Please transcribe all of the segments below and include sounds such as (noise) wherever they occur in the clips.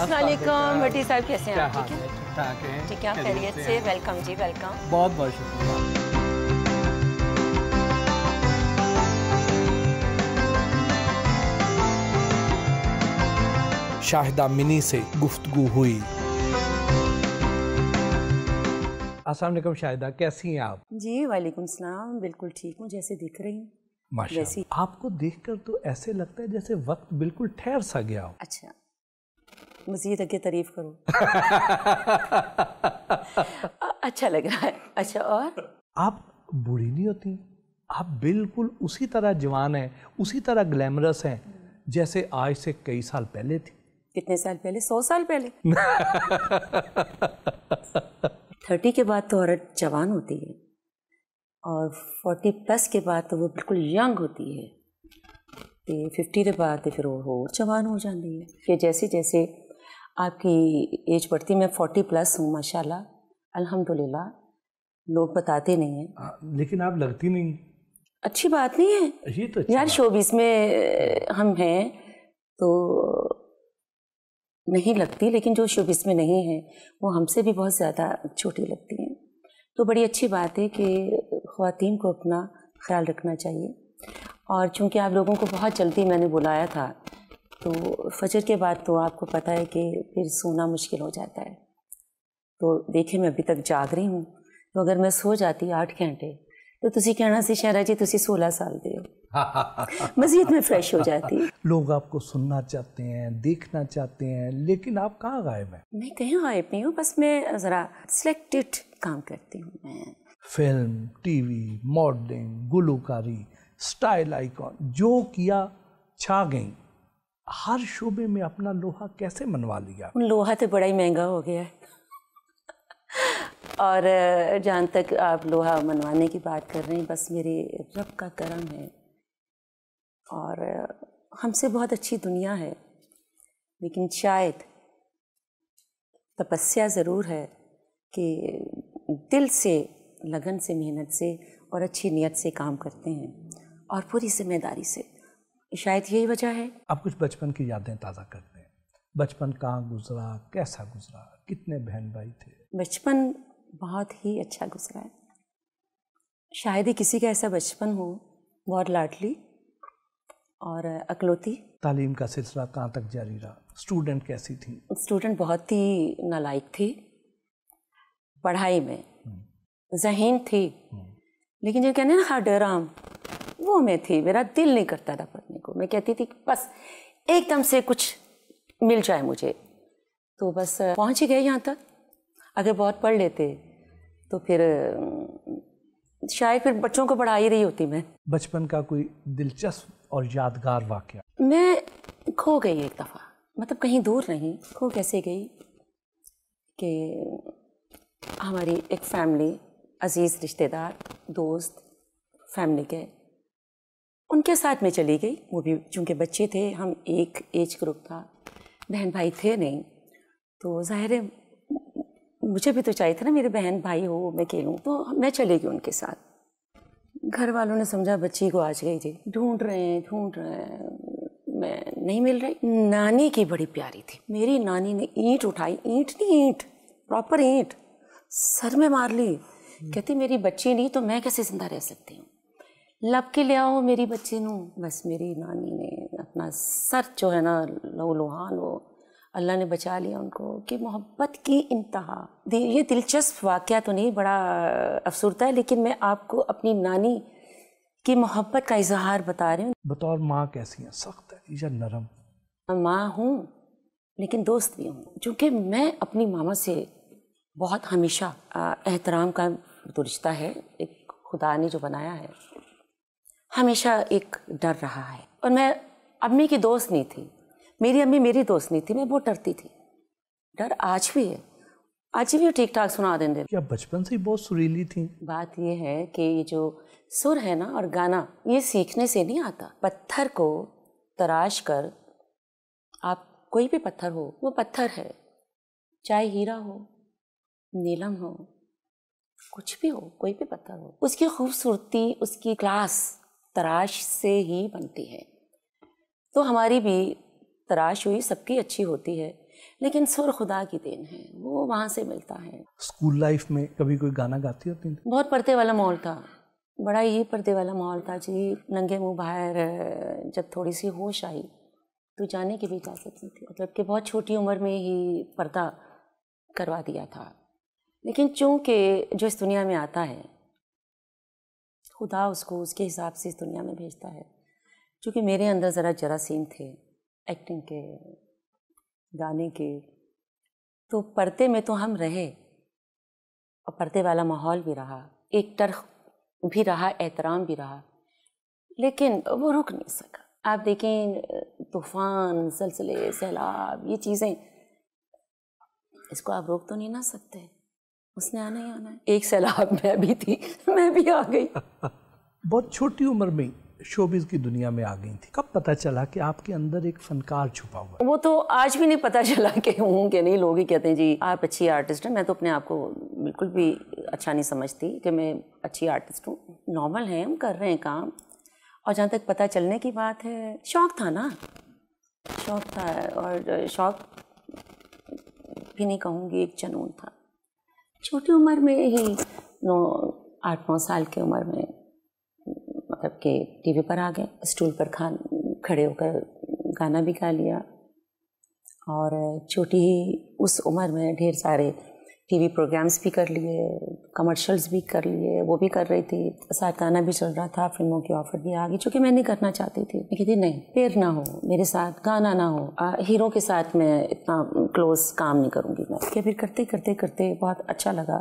भट्टी साहब कैसे हैं ठीक है ठीक है खैरियत से वेलकम जी वेलकम बहुत बहुत शुक्रिया शाहिदा मिनी से गुफ्तगु हुई असलम शाहिदा कैसी हैं आप जी वालेकुम सलाम बिल्कुल ठीक हूँ जैसे दिख रही हूँ आपको देखकर तो ऐसे लगता है जैसे वक्त बिल्कुल ठहर सा गया हो अच्छा मज़ीद अगे तारीफ करूँ (laughs) अच्छा लग रहा है अच्छा और आप बुरी नहीं होती आप बिल्कुल उसी तरह जवान हैं उसी तरह ग्लैमरस हैं जैसे आज से कई साल पहले थी कितने साल पहले सौ साल पहले (laughs) थर्टी के बाद तो औरत जवान होती है और फोर्टी प्लस के बाद तो वो बिल्कुल यंग होती है फिफ्टी के बाद तो फिर वो और जवान हो जाती है फिर जैसे जैसे आपकी एज बढ़ती मैं फोर्टी प्लस हूँ माशाल्लाह अल्हम्दुलिल्लाह लोग बताते नहीं हैं लेकिन आप लगती नहीं अच्छी बात नहीं है ये तो अच्छी यार शोबीस में हम हैं तो नहीं लगती लेकिन जो शोबीस में नहीं है वो हमसे भी बहुत ज़्यादा छोटी लगती हैं तो बड़ी अच्छी बात है कि ख़वातीन को अपना ख्याल रखना चाहिए और चूंकि आप लोगों को बहुत जल्दी मैंने बुलाया था तो फजर के बाद तो आपको पता है कि फिर सोना मुश्किल हो जाता है तो देखिए मैं अभी तक जाग रही हूँ तो अगर मैं सो जाती आठ घंटे तो तुम कहना सी शहरा जी तुम सोलह साल दे (laughs) मजीद में फ्रेश हो जाती लोग आपको सुनना चाहते हैं देखना चाहते हैं लेकिन आप कहाँ गायब हैं मैं कहीं गायब नहीं हूँ बस मैं ज़रा सिलेक्टेड काम करती हूँ मैं फिल्म टीवी मॉडलिंग गुलूकारी स्टाइल आइकॉन जो किया छा गई हर शोबे में अपना लोहा कैसे मनवा लिया लोहा तो बड़ा ही महंगा हो गया है और जहाँ तक आप लोहा मनवाने की बात कर रहे हैं बस मेरे रब का करम है और हमसे बहुत अच्छी दुनिया है लेकिन शायद तपस्या ज़रूर है कि दिल से लगन से मेहनत से और अच्छी नीयत से काम करते हैं और पूरी जिम्मेदारी से शायद यही वजह है अब कुछ बचपन की यादें ताज़ा कर हैं बचपन कहाँ गुजरा कैसा गुजरा कितने बहन भाई थे बचपन बहुत ही अच्छा गुजरा है शायद ही किसी का ऐसा बचपन हो बहुत लाडली और अकलौती तालीम का सिलसिला कहाँ तक जारी रहा स्टूडेंट कैसी थी स्टूडेंट बहुत ही नालायक थी पढ़ाई में हम्म। जहीन थी हम्म। लेकिन जो कहने ना हर डराम वो मैं थी मेरा दिल नहीं करता था पढ़ने मैं कहती थी बस एकदम से कुछ मिल जाए मुझे तो बस पहुंच ही गए यहाँ तक अगर बहुत पढ़ लेते तो फिर शायद फिर बच्चों को पढ़ा ही रही होती मैं बचपन का कोई दिलचस्प और यादगार वाक्य मैं खो गई एक दफ़ा मतलब कहीं दूर नहीं खो कैसे गई कि हमारी एक फैमिली अजीज़ रिश्तेदार दोस्त फैमिली के उनके साथ में चली गई वो भी चूँकि बच्चे थे हम एक एज ग्रुप था बहन भाई थे नहीं तो ज़ाहिर है मुझे भी तो चाहिए था ना मेरे बहन भाई हो मैं खेलूँ तो मैं चली गई उनके साथ घर वालों ने समझा बच्ची को आज गई थी ढूंढ रहे हैं ढूंढ रहे हैं मैं नहीं मिल रही नानी की बड़ी प्यारी थी मेरी नानी ने ईंट उठाई ईंट नहीं ईंट प्रॉपर ईंट सर में मार ली हम्म। कहती मेरी बच्ची नहीं तो मैं कैसे जिंदा रह सकती हूँ के ਕੇ ਲਿਆਓ मेरी बच्चे नू बस मेरी नानी ने अपना सर जो है ना लो लुहान वो अल्लाह ने बचा लिया उनको कि मोहब्बत की इंतहा ये दिलचस्प वाक़ तो नहीं बड़ा अफसरता है लेकिन मैं आपको अपनी नानी की मोहब्बत का इजहार बता रही हूँ बतौर माँ कैसी हैं सख्त है या नरम माँ हूँ लेकिन दोस्त भी हूँ चूँकि मैं अपनी मामा से बहुत हमेशा एहतराम का तो रिश्ता है एक खुदा ने जो बनाया है हमेशा एक डर रहा है और मैं अम्मी की दोस्त नहीं थी मेरी अम्मी मेरी दोस्त नहीं थी मैं बहुत डरती थी डर आज भी है आज भी ठीक ठाक सुना देंगे क्या बचपन से ही बहुत सुरीली थी बात यह है कि ये जो सुर है ना और गाना ये सीखने से नहीं आता पत्थर को तराश कर आप कोई भी पत्थर हो वो पत्थर है चाहे हीरा हो नीलम हो कुछ भी हो कोई भी पत्थर हो उसकी खूबसूरती उसकी क्लास तराश से ही बनती है तो हमारी भी तराश हुई सबकी अच्छी होती है लेकिन सुर खुदा की देन है वो वहाँ से मिलता है स्कूल लाइफ में कभी कोई गाना गाती होती बहुत पर्दे वाला माहौल था बड़ा ही पर्दे वाला माहौल था जी नंगे मुंह बाहर जब थोड़ी सी होश आई तो जाने की भी इजाज़त नहीं थी मतलब कि बहुत छोटी उम्र में ही पर्दा करवा दिया था लेकिन चूँकि जो इस दुनिया में आता है खुदा उसको उसके हिसाब से इस दुनिया में भेजता है चूँकि मेरे अंदर ज़रा जरासीम थे एक्टिंग के गाने के तो पर्दे में तो हम रहे और पर्दे वाला माहौल भी रहा एक तरह भी रहा एहतराम भी रहा लेकिन वो रुक नहीं सका आप देखें तूफान सिलसिले सैलाब ये चीज़ें इसको आप रोक तो नहीं ना सकते उसने आना ही आना है एक सैलाब (laughs) में अभी थी मैं भी आ गई (laughs) बहुत छोटी उम्र में शोबिज की दुनिया में आ गई थी कब पता चला कि आपके अंदर एक फनकार छुपा हुआ वो तो आज भी नहीं पता चला कि हूँ कि नहीं लोग ही कहते हैं जी आप अच्छी आर्टिस्ट हैं मैं तो अपने आप को बिल्कुल भी अच्छा नहीं समझती कि मैं अच्छी आर्टिस्ट हूँ नॉर्मल है हम कर रहे हैं काम और जहाँ तक पता चलने की बात है शौक था ना शौक था और शौक भी नहीं कहूँगी एक जनून था छोटी उम्र में ही नौ आठ नौ साल की उम्र में मतलब कि टीवी पर आ गए स्टूल पर खान खड़े होकर गाना भी गा लिया और छोटी ही उस उम्र में ढेर सारे टीवी प्रोग्राम्स भी कर लिए कमर्शल्स भी कर लिए वो भी कर रही थी गाना भी चल रहा था फिल्मों की ऑफर भी आ गई चूँकि मैं नहीं करना चाहती थी मैं कहती नहीं पेड़ ना हो मेरे साथ गाना ना हो आ, हीरो के साथ मैं इतना क्लोज काम नहीं करूँगी मैं क्या फिर करते करते करते बहुत अच्छा लगा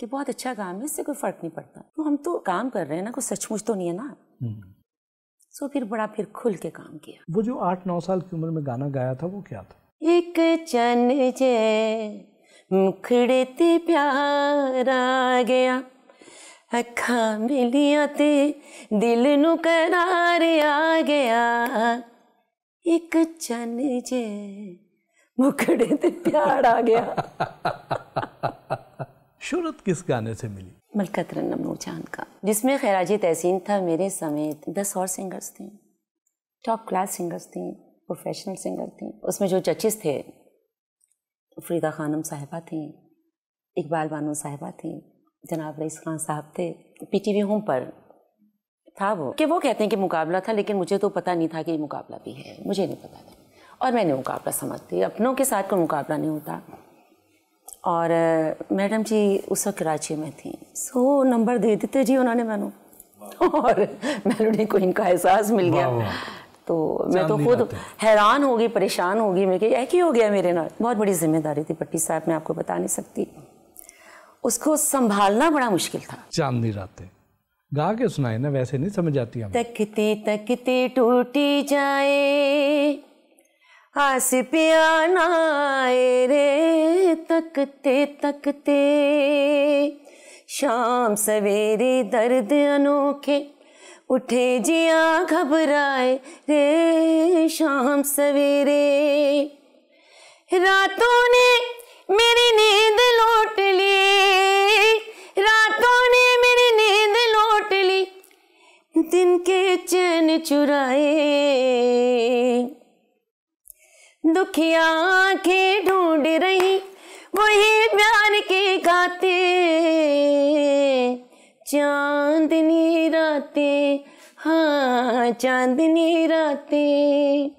कि बहुत अच्छा काम है इससे कोई फ़र्क नहीं पड़ता तो हम तो काम कर रहे हैं ना कुछ सचमुच तो नहीं है ना हम्म। सो फिर बड़ा फिर खुल के काम किया वो जो आठ नौ साल की उम्र में गाना गाया था वो क्या था एक चन जय मुखड़े ते प्यार आ गया अखा मिलिया ते दिल नु करार आ गया एक चन जे मुखड़े ते प्यार आ गया (laughs) शुरत किस गाने से मिली मलकत नमूर जान का जिसमें खैराजी तहसीन था मेरे समेत दस और सिंगर्स थे टॉप क्लास सिंगर्स थी प्रोफेशनल सिंगर थी उसमें जो जजेस थे फरीदा खानम साहिबा थी इकबाल बानो साहिबा थी जनाब रईस खान साहब थे पी टी वी होम पर था वो कि वो कहते हैं कि मुकाबला था लेकिन मुझे तो पता नहीं था कि मुकाबला भी है मुझे नहीं पता था और मैंने मुकाबला समझती अपनों के साथ कोई मुकाबला नहीं होता और मैडम जी उस वक्त कराची में थी सो नंबर दे देते जी उन्होंने मैनू और मैलोडी को इनका एहसास मिल गया तो मैं तो खुद हैरान होगी परेशान होगी मैं कि यह हो गया मेरे नाल बहुत बड़ी जिम्मेदारी थी पट्टी साहब मैं आपको बता नहीं सकती उसको संभालना बड़ा मुश्किल था चांदनी रातें गा के सुनाए ना वैसे नहीं समझ आती हम तकते तकते टूटी जाए आस पियाना रे तकते तकते शाम सवेरे दर्द अनोखे उठे जिया घबराए रे शाम सवेरे रातों ने मेरी नींद लौट ली रातों ने मेरी नींद लौट ली दिन के चैन चुराए दुखिया के ढूंढ रही वही प्यार के गाते चांदनी रातें हाँ चांदनी रातें